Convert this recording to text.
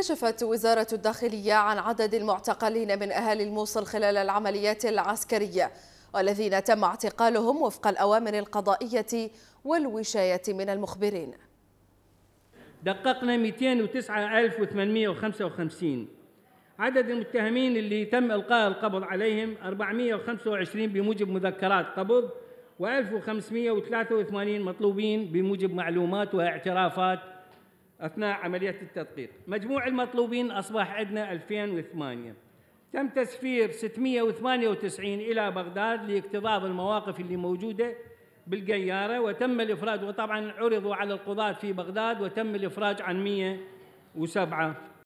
كشفت وزارة الداخلية عن عدد المعتقلين من أهالي الموصل خلال العمليات العسكرية والذين تم اعتقالهم وفق الأوامر القضائية والوشاية من المخبرين دققنا 209855 عدد المتهمين اللي تم إلقاء القبض عليهم 425 بموجب مذكرات قبض و1583 مطلوبين بموجب معلومات واعترافات أثناء عملية التدقيق مجموع المطلوبين أصبح عندنا 2008 تم تسفير 698 إلى بغداد لاكتظاظ المواقف اللي موجودة بالقيارة وتم الإفراج وطبعا عرضوا على القضاة في بغداد وتم الإفراج عن 107